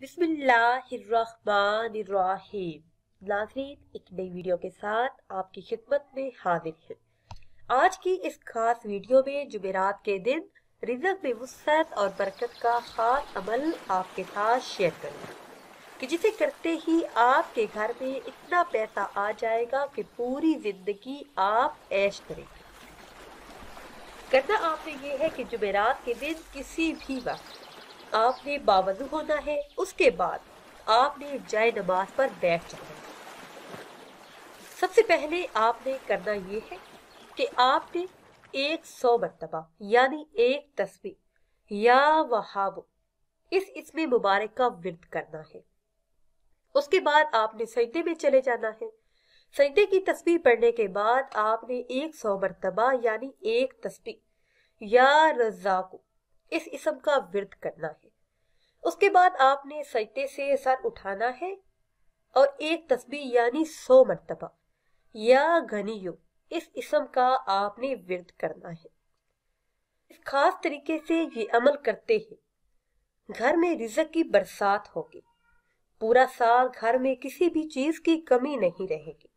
बिस्मिल्लाहिर्रहमानिर्रहीम नाजरीन एक नई वीडियो के साथ आपकी खिदमत में हाजिर है आज की इस खास वीडियो में जुमेरात के दिन रिजक में वसत और बरकत का खास अमल आपके साथ शेयर करूँगा कि जिसे करते ही आपके घर में इतना पैसा आ जाएगा कि पूरी ज़िंदगी आप ऐश करेंगे करना आपने ये है कि जुमेरात के दिन किसी भी वक्त आपने बावजू होना है उसके बाद आपने जय नमाज पर बैठ जाना है सबसे पहले आपने करना ये है कि आपने एक सौ मरतबा यानी एक तस्वीर या वहाब इस इसमें मुबारक का विरद करना है उसके बाद आपने सजदे में चले जाना है सजदे की तस्वीर पढ़ने के बाद आपने एक सौ मरतबा यानी एक तस्वीर या रजाकू इस इसम का विरद करना है उसके बाद आपने सजते से सर उठाना है और एक तस्बी यानी सौ मरतबा या घनियो इस इसम का आपने विरद करना है इस खास तरीके से ये अमल करते ही घर में रिजक की बरसात होगी पूरा साल घर में किसी भी चीज की कमी नहीं रहेगी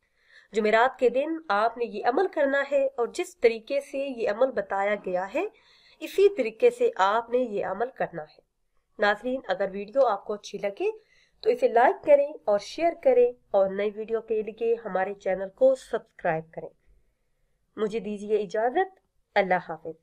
जुमेरात के दिन आपने ये अमल करना है और जिस तरीके से ये अमल बताया गया है इसी तरीके से आपने ये अमल करना है नाजरीन अगर वीडियो आपको अच्छी लगे तो इसे लाइक करें और शेयर करें और नई वीडियो के लिए हमारे चैनल को सब्सक्राइब करें मुझे दीजिए इजाज़त अल्लाह हाफिज़